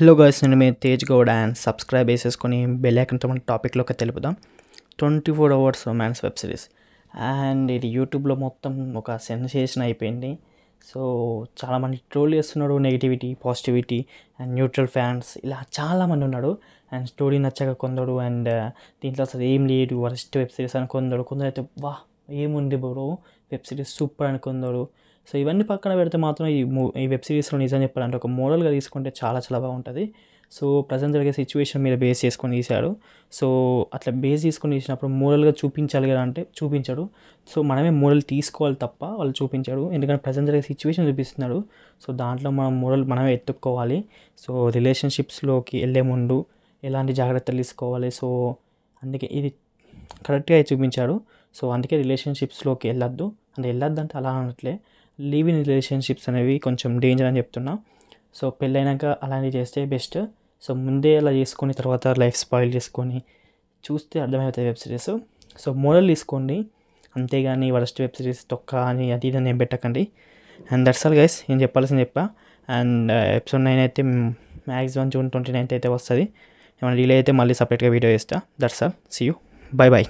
hello గర్స్ నేను మేము Tej Goud and subscribe చేసేసుకొని బెల్లైకన్తో మన టాపిక్లోకి తెలుపుదాం twenty four hours romance web series and ఇది యూట్యూబ్లో మొత్తం ఒక సెన్సేషన్ అయిపోయింది సో చాలామంది ట్రోల్ చేస్తున్నాడు negativity positivity and neutral fans ఇలా చాలామంది ఉన్నాడు అండ్ స్టోరీ నచ్చక కొందరు అండ్ uh, దీంట్లో అసలు ఏం లేదు వరస్ట్ వెబ్ సిరీస్ అని కొందరు కొందరు అయితే వా ఏముంది బ్రో వెబ్ సిరీస్ సూపర్ అనుకుందరు సో ఇవన్నీ పక్కన పెడితే మాత్రం ఈ ఈ వెబ్ సిరీస్లో నిజం చెప్పాలంటే ఒక మోడల్గా తీసుకుంటే చాలా చాలా బాగుంటుంది సో ప్రజెంట్ జరిగే సిచ్యువేషన్ మీద బేస్ చేసుకొని తీశాడు సో అట్లా బేస్ చేసుకొని తీసినప్పుడు మోడల్గా చూపించాలి కదా అంటే చూపించాడు సో మనమే మోడల్ తీసుకోవాలి తప్ప వాళ్ళు చూపించాడు ఎందుకంటే ప్రజెంట్ జరిగే సిచ్యువేషన్ చూపిస్తున్నాడు సో దాంట్లో మనం మోడల్ మనమే ఎత్తుక్కోవాలి సో రిలేషన్షిప్స్లోకి వెళ్ళే ముందు ఎలాంటి జాగ్రత్తలు తీసుకోవాలి సో అందుకే ఇది కరెక్ట్గా చూపించాడు సో అందుకే రిలేషన్షిప్స్లోకి వెళ్ళొద్దు అంటే అలా అనట్లే లీవ్ ఇన్ రిలేషన్షిప్స్ అనేవి కొంచెం డేంజర్ అని చెప్తున్నా సో పెళ్ళైనాక అలాంటివి చేస్తే బెస్ట్ సో ముందే అలా చేసుకొని తర్వాత లైఫ్ స్పాయిల్ చేసుకొని చూస్తే అర్థమవుతాయి వెబ్ సిరీస్ సో మోడల్ తీసుకోండి అంతేగాని వరస్ట్ వెబ్ సిరీస్ తొక్క అని అది ఇది నేను పెట్టకండి అండ్ దట్స్ ఆల్ గైస్ నేను చెప్పాల్సింది చెప్పా అండ్ ఎపిసోడ్ నైన్ అయితే మ్యాక్సిమం జూన్ ట్వంటీ నైన్త్ అయితే వస్తుంది ఏమైనా డిలే అయితే మళ్ళీ సపరేట్గా వీడియో చేస్తా that's all see you bye bye